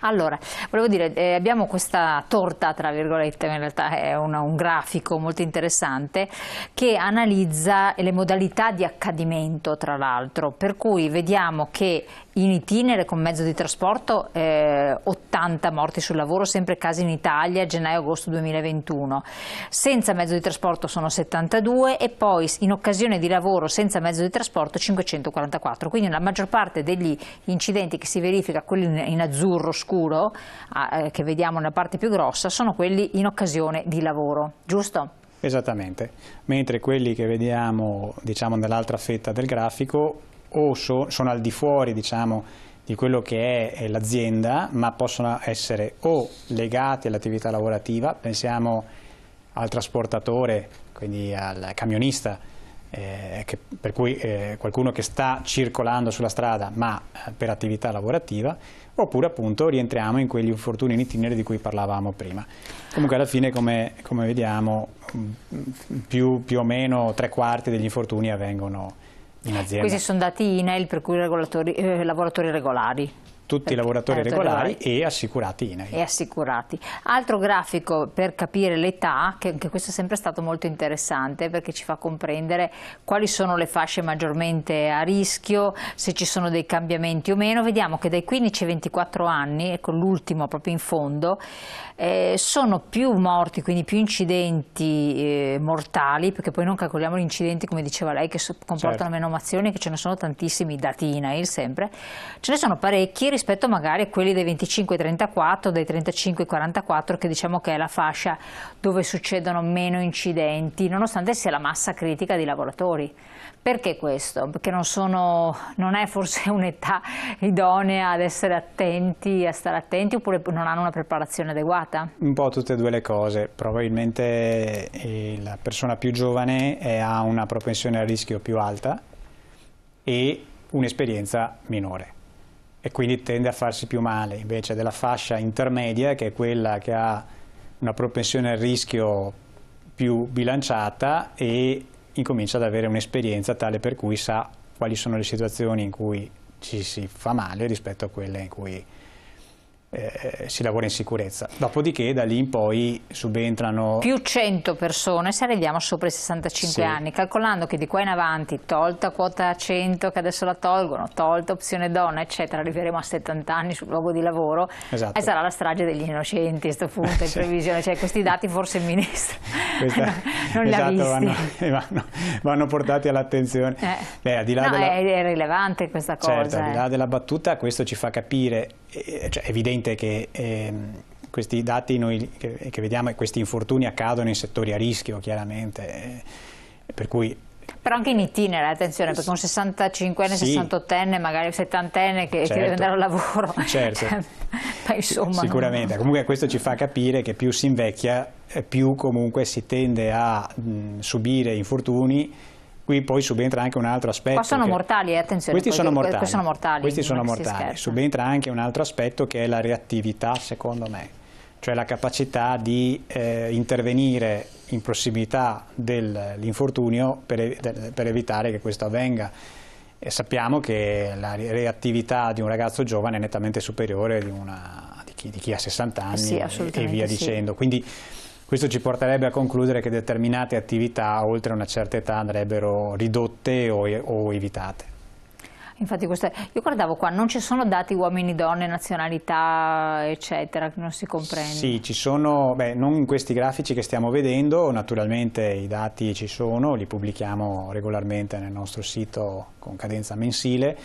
Allora, volevo dire, eh, abbiamo questa torta, tra virgolette, in realtà è una, un grafico molto interessante che analizza le modalità di accadimento, tra l'altro, per cui vediamo che in itinere con mezzo di trasporto eh, 80 morti sul lavoro, sempre casi in Italia, gennaio-agosto 2021. Senza mezzo di trasporto sono 72 e poi in occasione di lavoro senza mezzo di trasporto 544. Quindi la maggior parte degli incidenti che si verifica, quelli in azzurro scuro, scuro, ah, eh, che vediamo nella parte più grossa, sono quelli in occasione di lavoro, giusto? Esattamente, mentre quelli che vediamo diciamo, nell'altra fetta del grafico o so, sono al di fuori diciamo, di quello che è l'azienda, ma possono essere o legati all'attività lavorativa, pensiamo al trasportatore, quindi al camionista, eh, che, per cui eh, qualcuno che sta circolando sulla strada ma eh, per attività lavorativa, oppure appunto rientriamo in quegli infortuni in itinere di cui parlavamo prima. Comunque alla fine, come, come vediamo, mm, più, più, o meno tre quarti degli infortuni avvengono in azienda. Questi sono dati INEL per cui eh, lavoratori regolari tutti i lavoratori regolari e assicurati in E assicurati. Altro grafico per capire l'età, che anche questo è sempre stato molto interessante perché ci fa comprendere quali sono le fasce maggiormente a rischio, se ci sono dei cambiamenti o meno. Vediamo che dai 15 ai 24 anni, ecco l'ultimo proprio in fondo, eh, sono più morti, quindi più incidenti eh, mortali, perché poi non calcoliamo gli incidenti, come diceva lei, che comportano certo. menomazioni, che ce ne sono tantissimi, dati INAIL sempre. Ce ne sono parecchi rispetto magari a quelli dei 25 34, dei 35 44 che diciamo che è la fascia dove succedono meno incidenti, nonostante sia la massa critica di lavoratori. Perché questo? Perché non, sono, non è forse un'età idonea ad essere attenti, a stare attenti, oppure non hanno una preparazione adeguata? Un po' tutte e due le cose. Probabilmente eh, la persona più giovane ha una propensione al rischio più alta e un'esperienza minore e quindi tende a farsi più male, invece della fascia intermedia che è quella che ha una propensione al rischio più bilanciata e incomincia ad avere un'esperienza tale per cui sa quali sono le situazioni in cui ci si fa male rispetto a quelle in cui eh, eh, si lavora in sicurezza. Dopodiché da lì in poi subentrano... Più 100 persone, se arriviamo sopra i 65 sì. anni, calcolando che di qua in avanti, tolta quota 100 che adesso la tolgono, tolta opzione donna, eccetera, arriveremo a 70 anni sul luogo di lavoro esatto. e sarà la strage degli innocenti a questo punto, in sì. previsione, cioè questi dati forse il ministro Questa... no, non esatto, li ha esatto, visti. Vanno, eh, vanno, vanno portati all'attenzione. Eh. Beh, al di là no, della... è, è, rilevante questa certo, cosa. Certo, eh. al di là della battuta questo ci fa capire, cioè evidentemente evidente che eh, questi dati noi, che, che, vediamo e questi infortuni accadono in settori a rischio chiaramente, eh, per cui però anche in itinere, attenzione, perché un 65enne, sì. 68enne, magari 70enne che, certo. deve andare al lavoro. Certo. insomma, Sicuramente, non... comunque questo ci fa capire che più si invecchia, eh, più comunque si tende a mh, subire infortuni Qui poi subentra anche un altro aspetto. Qua sono mortali, eh, attenzione. Questi sono mortali. Questi sono mortali. Questi sono mortali. Subentra anche un altro aspetto che è la reattività, secondo me cioè la capacità di eh, intervenire in prossimità dell'infortunio per, per, evitare che questo avvenga. E sappiamo che la reattività di un ragazzo giovane è nettamente superiore di, una, di, chi, di chi, ha 60 anni sì, e via sì. dicendo. Quindi questo ci porterebbe a concludere che determinate attività oltre una certa età andrebbero ridotte o, o evitate. Infatti questa, io guardavo qua, non ci sono dati uomini, donne, nazionalità, eccetera, che non si comprende. Sì, ci sono, beh, non in questi grafici che stiamo vedendo, naturalmente i dati ci sono, li pubblichiamo regolarmente nel nostro sito con cadenza mensile.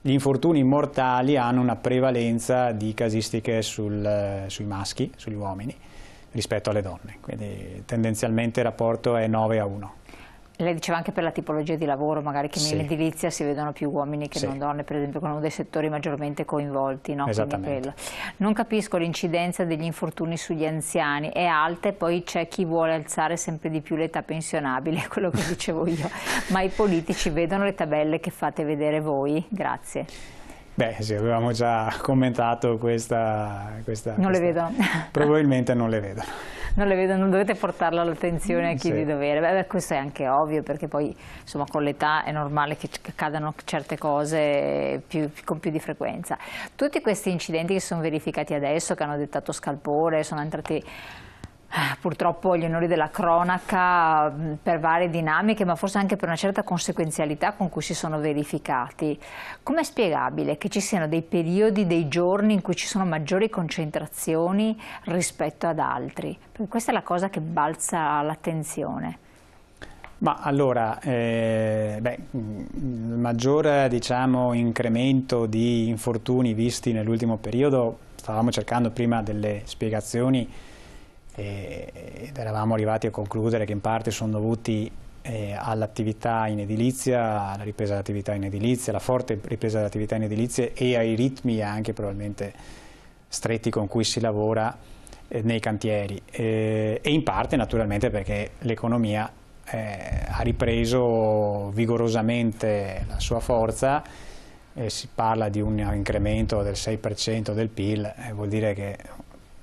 Gli infortuni mortali hanno una prevalenza di casistiche sul, sui maschi, sugli uomini, rispetto alle donne, quindi tendenzialmente il rapporto è 9 a 1. Lei diceva anche per la tipologia di lavoro, magari che sì. nell'edilizia si vedono più uomini che sì. non donne, per esempio, con uno dei settori maggiormente coinvolti. No? Non capisco l'incidenza degli infortuni sugli anziani, è alta e poi c'è chi vuole alzare sempre di più l'età pensionabile, quello che dicevo io, ma i politici vedono le tabelle che fate vedere voi. Grazie. Beh, sì, avevamo già commentato questa... questa non le vedono. Probabilmente non le vedono. Non le vedono, dovete portarlo all'attenzione a chi sì. di dovere. Beh, questo è anche ovvio perché poi insomma, con l'età è normale che cadano certe cose più, con più di frequenza. Tutti questi incidenti che si sono verificati adesso, che hanno dettato scalpore, sono entrati eh, purtroppo gli onori della cronaca mm, per varie dinamiche, ma forse anche per una certa conseguenzialità con cui si sono verificati. Com'è spiegabile che ci siano dei periodi, dei giorni in cui ci sono maggiori concentrazioni rispetto ad altri? Perché questa è la cosa che balza l'attenzione. Ma allora, eh, beh, mm, il maggior diciamo, incremento di infortuni visti nell'ultimo periodo, stavamo cercando prima delle spiegazioni ed eravamo arrivati a concludere che in parte sono dovuti eh, all'attività in edilizia, alla ripresa dell'attività in edilizia, alla forte ripresa dell'attività in edilizia e ai ritmi anche probabilmente stretti con cui si lavora eh, nei cantieri e in parte naturalmente perché l'economia eh, ha ripreso vigorosamente la sua forza si parla di un incremento del 6% del PIL, vuol dire che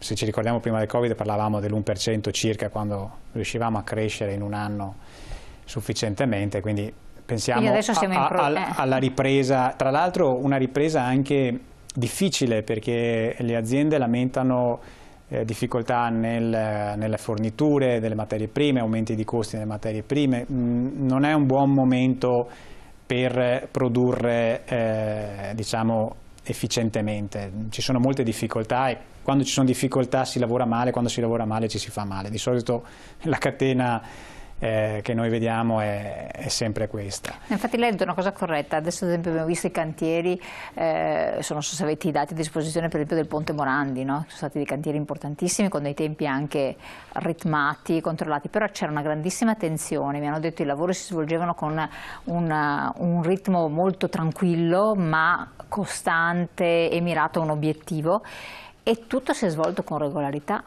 se ci ricordiamo prima del Covid parlavamo dell'1% circa quando riuscivamo a crescere in un anno sufficientemente, quindi pensiamo quindi a, a, a, eh. alla ripresa, tra l'altro una ripresa anche difficile perché le aziende lamentano eh, difficoltà nel, nelle forniture delle materie prime, aumenti di costi nelle materie prime, mm, non è un buon momento per produrre eh, diciamo, efficientemente. Ci sono molte difficoltà e quando ci sono difficoltà si lavora male, quando si lavora male ci si fa male. Di solito la catena eh, che noi vediamo è, è, sempre questa. Infatti lei ha detto una cosa corretta, adesso ad esempio abbiamo visto i cantieri, eh, non so se avete i dati a disposizione per esempio del Ponte Morandi, no? sono stati dei cantieri importantissimi con dei tempi anche ritmati, controllati, però c'era una grandissima tensione, mi hanno detto che i lavori si svolgevano con una, un ritmo molto tranquillo ma costante e mirato a un obiettivo e tutto si è svolto con regolarità,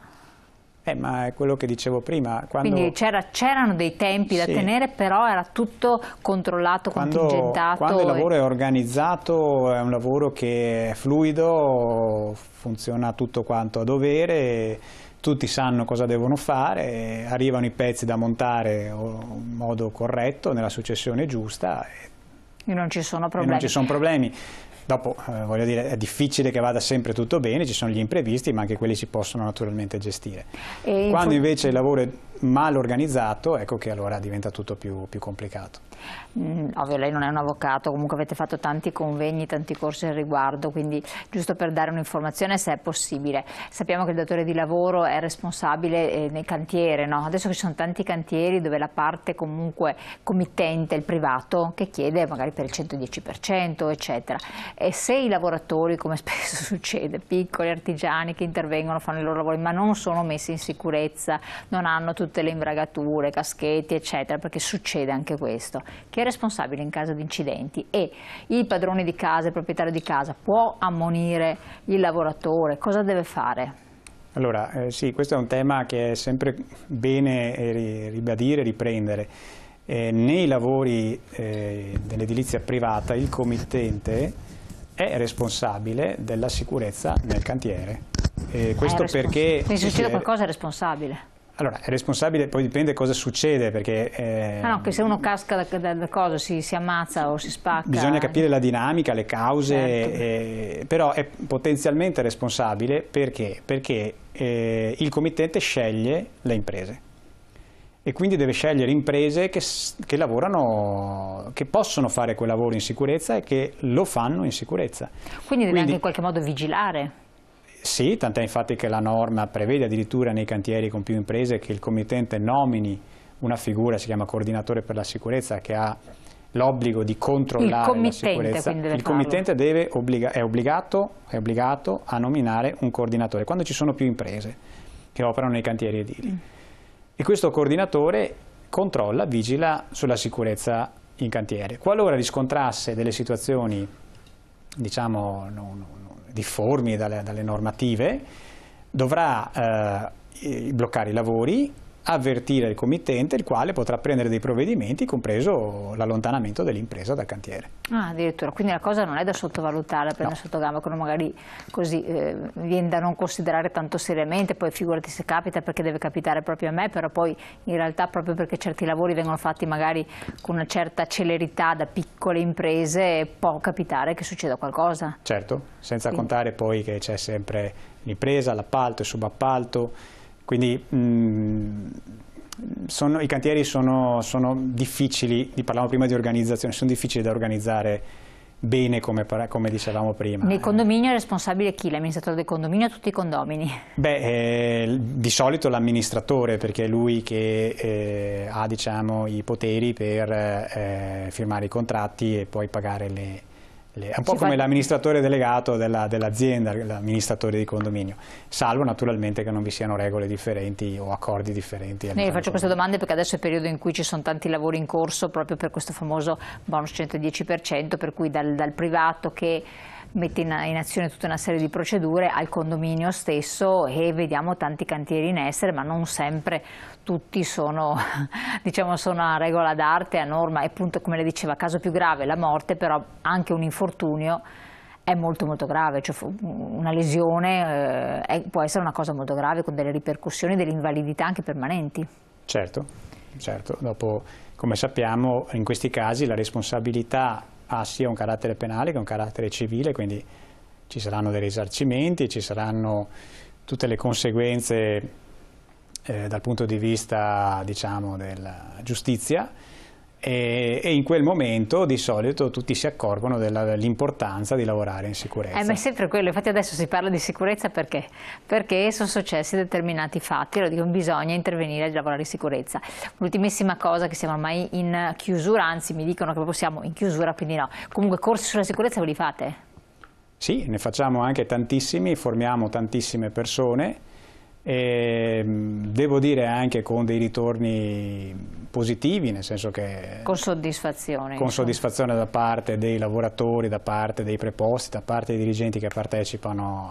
eh, ma è quello che dicevo prima. Quando... Quindi c'erano dei tempi da tenere, però era tutto controllato, quando, contingentato. Quando il lavoro e... è organizzato, è un lavoro che è fluido, funziona tutto quanto a dovere, tutti sanno cosa devono fare, arrivano i pezzi da montare in modo corretto, nella successione giusta. E non ci sono problemi. Dopo, eh, voglio dire, è difficile che vada sempre tutto bene, ci sono gli imprevisti, ma anche quelli si possono naturalmente gestire. E Quando invece il lavoro è mal organizzato, ecco che allora diventa tutto più, più complicato mh, mm, ovvio lei non è un avvocato, comunque avete fatto tanti convegni, tanti corsi al riguardo, quindi giusto per dare un'informazione se è possibile. Sappiamo che il datore di lavoro è responsabile eh, nel cantiere, no? adesso ci sono tanti cantieri dove la parte comunque committente, il privato, che chiede magari per il 110% eccetera. E se i lavoratori, come spesso succede, piccoli artigiani che intervengono, fanno il loro lavoro, ma non sono messi in sicurezza, non hanno tutte le imbragature, caschetti eccetera, perché succede anche questo che è responsabile in caso di incidenti e il padrone di casa, il proprietario di casa può ammonire il lavoratore, cosa deve fare? Allora, eh, sì, questo è un tema che è sempre bene eh, ribadire e riprendere. Eh, nei lavori eh, dell'edilizia privata il committente è responsabile della sicurezza nel cantiere. questo perché... Quindi succede qualcosa è responsabile. Allora, è responsabile, poi dipende cosa succede, perché... Eh, ah no, che se uno casca da, da, da cosa, si, si, ammazza o si spacca... Bisogna eh. capire la dinamica, le cause, certo. eh, però è potenzialmente responsabile perché? Perché eh, il committente sceglie le imprese e quindi deve scegliere imprese che, che, lavorano, che possono fare quel lavoro in sicurezza e che lo fanno in sicurezza. Quindi deve quindi, anche in qualche modo vigilare. Sì, tant'è infatti che la norma prevede addirittura nei cantieri con più imprese che il committente nomini una figura, si chiama coordinatore per la sicurezza, che ha l'obbligo di controllare la sicurezza. il committente obbliga è, obbligato, è, obbligato, a nominare un coordinatore, quando ci sono più imprese che operano nei cantieri edili. Mm. E questo coordinatore controlla, vigila sulla sicurezza in cantiere. Qualora riscontrasse delle situazioni, diciamo, non, non difformi dalle, dalle normative, dovrà eh, bloccare i lavori avvertire il committente, il quale potrà prendere dei provvedimenti, compreso l'allontanamento dell'impresa dal cantiere. Ah, addirittura, quindi la cosa non è da sottovalutare, la prendere no. sotto gamba, che magari così eh, viene da non considerare tanto seriamente, poi figurati se capita perché deve capitare proprio a me, però poi in realtà proprio perché certi lavori vengono fatti magari con una certa celerità da piccole imprese, può capitare che succeda qualcosa. Certo, senza quindi. contare poi che c'è sempre l'impresa, l'appalto, il subappalto, quindi mh, mm, sono, i cantieri sono, sono difficili, parlavamo prima di organizzazione, sono difficili da organizzare bene come, come dicevamo prima. Nel condominio è responsabile chi? L'amministratore del condominio o tutti i condomini? Beh, eh, di solito l'amministratore perché è lui che eh, ha diciamo, i poteri per eh, firmare i contratti e poi pagare le, è un po' Ci come fa... l'amministratore delegato dell'azienda, l'amministratore di condominio, salvo naturalmente che non vi siano regole differenti o accordi differenti. Io faccio queste domande perché adesso è il periodo in cui ci sono tanti lavori in corso proprio per questo famoso bonus 110%, per cui dal, dal privato che mette in, in, azione tutta una serie di procedure al condominio stesso e vediamo tanti cantieri in essere, ma non sempre tutti sono, diciamo, sono a regola d'arte, a norma e appunto come le diceva, caso più grave la morte, però anche un infortunio è molto molto grave, cioè una lesione eh, è, può essere una cosa molto grave con delle ripercussioni, delle invalidità anche permanenti. Certo, certo. Dopo, come sappiamo, in questi casi la responsabilità ha sia un carattere penale che un carattere civile, quindi ci saranno dei risarcimenti, ci saranno tutte le conseguenze eh, dal punto di vista diciamo, della giustizia e, eh, e, in quel momento di solito tutti si accorgono dell'importanza di lavorare in sicurezza. Eh, ma è sempre quello, infatti adesso si parla di sicurezza perché? Perché sono successi determinati fatti, lo dico, bisogna intervenire e lavorare in sicurezza. L'ultimissima cosa che siamo ormai in chiusura, anzi mi dicono che proprio siamo in chiusura, quindi no. Comunque corsi sulla sicurezza ve li fate? Sì, ne facciamo anche tantissimi, formiamo tantissime persone e ehm, devo dire anche con dei ritorni positivi, nel senso che... Con soddisfazione. Con soddisfazione insomma. da parte dei lavoratori, da parte dei preposti, da parte dei dirigenti che partecipano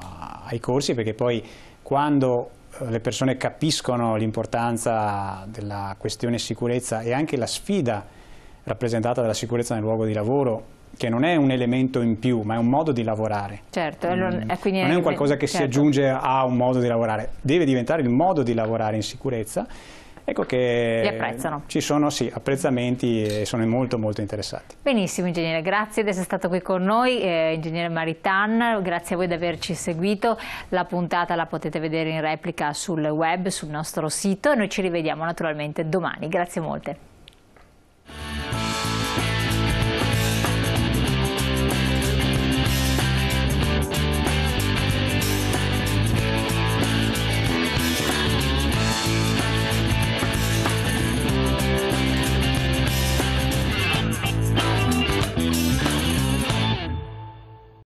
ai corsi, perché poi quando eh, le persone capiscono l'importanza della questione sicurezza e anche la sfida rappresentata dalla sicurezza nel luogo di lavoro, che non è un elemento in più, ma è un modo di lavorare. Certo, mm, eh, non è un qualcosa che certo. si aggiunge a un modo di lavorare, deve diventare il modo di lavorare in sicurezza Ecco che Li apprezzano. ci sono sì, apprezzamenti e sono molto molto interessati. Benissimo ingegnere, grazie di essere stato qui con noi, eh, ingegnere Maritan, grazie a voi di averci seguito, la puntata la potete vedere in replica sul web, sul nostro sito e noi ci rivediamo naturalmente domani, grazie molte.